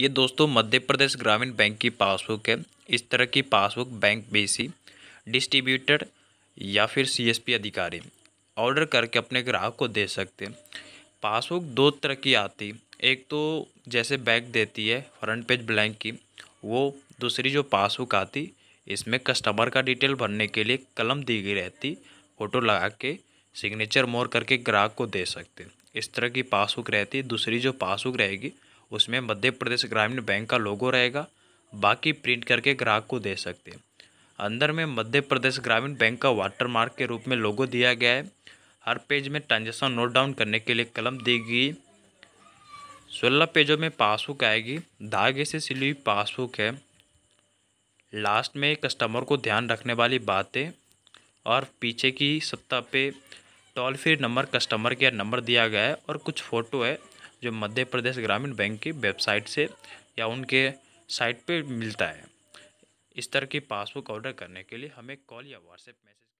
ये दोस्तों मध्य प्रदेश ग्रामीण बैंक की पासबुक है इस तरह की पासबुक बैंक बेसी डिस्ट्रीब्यूटर या फिर सीएसपी अधिकारी ऑर्डर करके अपने ग्राहक को दे सकते हैं पासबुक दो तरह की आती एक तो जैसे बैंक देती है फ्रंट पेज ब्लैंक की वो दूसरी जो पासबुक आती इसमें कस्टमर का डिटेल भरने के लिए कलम दी गई रहती फ़ोटो लगा के सिग्नेचर मोर करके ग्राहक को दे सकते इस तरह की पासबुक रहती दूसरी जो पासबुक रहेगी उसमें मध्य प्रदेश ग्रामीण बैंक का लोगो रहेगा बाकी प्रिंट करके ग्राहक को दे सकते हैं अंदर में मध्य प्रदेश ग्रामीण बैंक का वाटरमार्क के रूप में लोगो दिया गया है हर पेज में ट्रांजेक्शन नोट डाउन करने के लिए कलम दी गई सोलह पेजों में पासबुक आएगी धागे से सिली हुई पासबुक है लास्ट में कस्टमर को ध्यान रखने वाली बातें और पीछे की सत्ता पे toll free number customer care number दिया गया है और कुछ फ़ोटो है जो मध्य प्रदेश ग्रामीण बैंक की वेबसाइट से या उनके साइट पे मिलता है इस तरह की पासबुक ऑर्डर करने के लिए हमें कॉल या व्हाट्सएप मैसेज